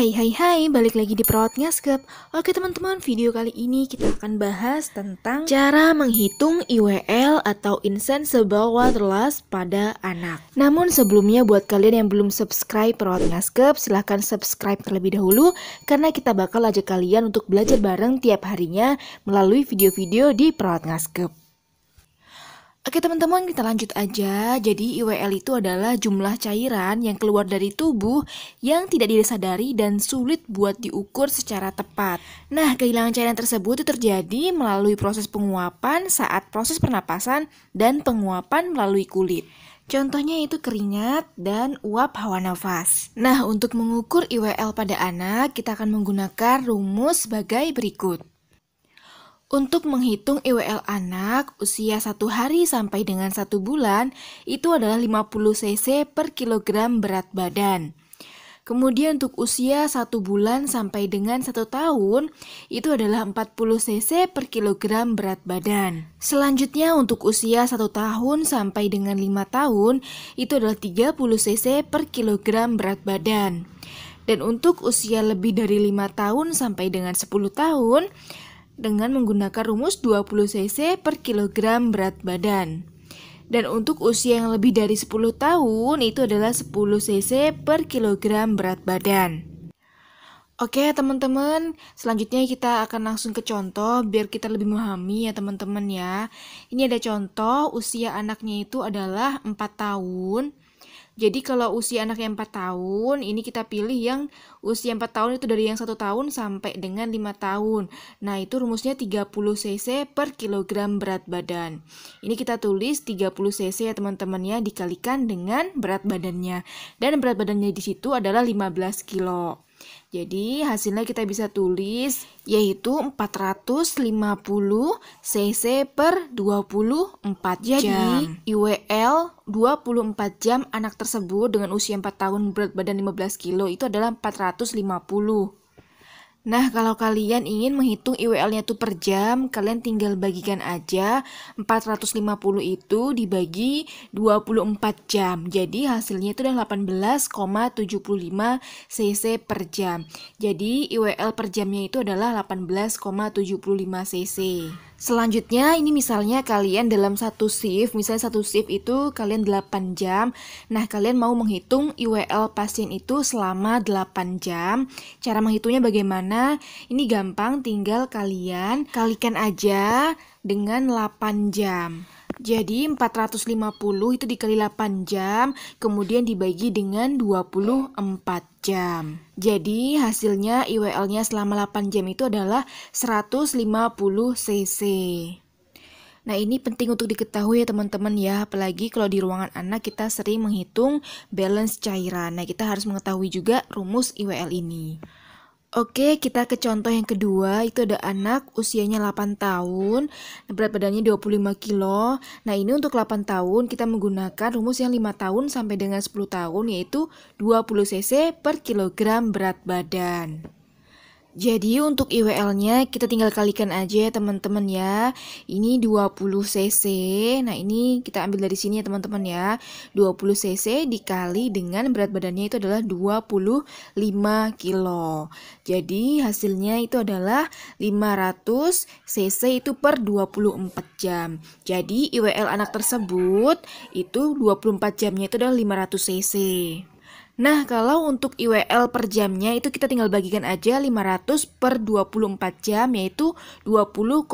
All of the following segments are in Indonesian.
Hai hai hai, balik lagi di Perawat Ngaskep Oke teman-teman, video kali ini kita akan bahas tentang Cara menghitung IWL atau Insensible Water Loss pada anak Namun sebelumnya buat kalian yang belum subscribe Perawat Ngaskep Silahkan subscribe terlebih dahulu Karena kita bakal ajak kalian untuk belajar bareng tiap harinya Melalui video-video di Perawat Ngaskep Oke teman-teman kita lanjut aja Jadi IWL itu adalah jumlah cairan yang keluar dari tubuh yang tidak disadari dan sulit buat diukur secara tepat Nah kehilangan cairan tersebut terjadi melalui proses penguapan saat proses pernapasan dan penguapan melalui kulit Contohnya itu keringat dan uap hawa nafas. Nah, untuk mengukur IWL pada anak, kita akan menggunakan rumus sebagai berikut. Untuk menghitung IWL anak usia satu hari sampai dengan satu bulan itu adalah 50 cc per kilogram berat badan. Kemudian untuk usia satu bulan sampai dengan satu tahun itu adalah 40 cc per kilogram berat badan. Selanjutnya untuk usia satu tahun sampai dengan lima tahun itu adalah 30 cc per kilogram berat badan. Dan untuk usia lebih dari lima tahun sampai dengan 10 tahun dengan menggunakan rumus 20 cc per kilogram berat badan. Dan untuk usia yang lebih dari 10 tahun itu adalah 10 cc per kilogram berat badan. Oke teman-teman, selanjutnya kita akan langsung ke contoh biar kita lebih memahami ya teman-teman ya. Ini ada contoh usia anaknya itu adalah 4 tahun, jadi kalau usia anak yang 4 tahun, ini kita pilih yang usia 4 tahun itu dari yang 1 tahun sampai dengan 5 tahun. Nah, itu rumusnya 30 cc per kilogram berat badan. Ini kita tulis 30 cc ya teman-teman ya, dikalikan dengan berat badannya. Dan berat badannya di situ adalah 15 kilo. Jadi hasilnya kita bisa tulis yaitu 450 cc per 24 jam. Jadi IWL 24 jam anak tersebut dengan usia 4 tahun berat badan 15 kilo itu adalah 450 Nah, kalau kalian ingin menghitung IWL-nya itu per jam, kalian tinggal bagikan aja 450 itu dibagi 24 jam. Jadi hasilnya itu udah 18,75 cc per jam. Jadi IWL per jamnya itu adalah 18,75 cc. Selanjutnya ini misalnya kalian dalam satu shift, misalnya satu shift itu kalian 8 jam. Nah, kalian mau menghitung IWL pasien itu selama 8 jam. Cara menghitungnya bagaimana? Ini gampang, tinggal kalian kalikan aja dengan 8 jam. Jadi 450 itu dikali 8 jam, kemudian dibagi dengan 24 jam. Jadi hasilnya IWL-nya selama 8 jam itu adalah 150 cc. Nah ini penting untuk diketahui ya teman-teman ya Apalagi kalau di ruangan anak kita sering menghitung balance cairan Nah kita harus mengetahui juga rumus IWL ini Oke, kita ke contoh yang kedua, itu ada anak usianya 8 tahun, berat badannya 25 kilo. Nah, ini untuk 8 tahun kita menggunakan rumus yang 5 tahun sampai dengan 10 tahun, yaitu 20 cc per kilogram berat badan. Jadi untuk IWL-nya kita tinggal kalikan aja ya teman-teman ya. Ini 20 cc. Nah, ini kita ambil dari sini ya teman-teman ya. 20 cc dikali dengan berat badannya itu adalah 25 kilo. Jadi hasilnya itu adalah 500 cc itu per 24 jam. Jadi IWL anak tersebut itu 24 jamnya itu adalah 500 cc. Nah, kalau untuk IWL per jamnya itu kita tinggal bagikan aja 500 per 24 jam yaitu 20,8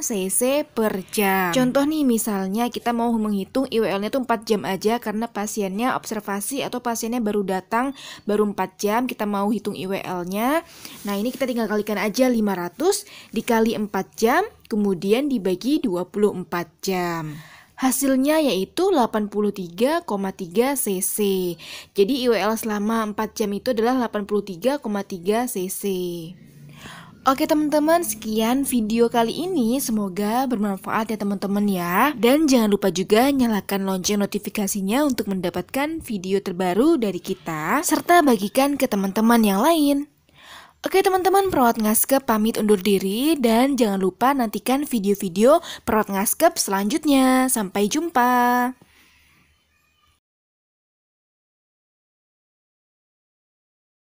cc per jam. Contoh nih misalnya kita mau menghitung IWL-nya itu 4 jam aja karena pasiennya observasi atau pasiennya baru datang baru 4 jam kita mau hitung IWL-nya. Nah, ini kita tinggal kalikan aja 500 dikali 4 jam kemudian dibagi 24 jam. Hasilnya yaitu 83,3 cc. Jadi IWL selama 4 jam itu adalah 83,3 cc. Oke teman-teman, sekian video kali ini. Semoga bermanfaat ya teman-teman ya. Dan jangan lupa juga nyalakan lonceng notifikasinya untuk mendapatkan video terbaru dari kita. Serta bagikan ke teman-teman yang lain. Oke teman-teman, Perawat Ngaskep pamit undur diri dan jangan lupa nantikan video-video Perawat Ngaskep selanjutnya. Sampai jumpa!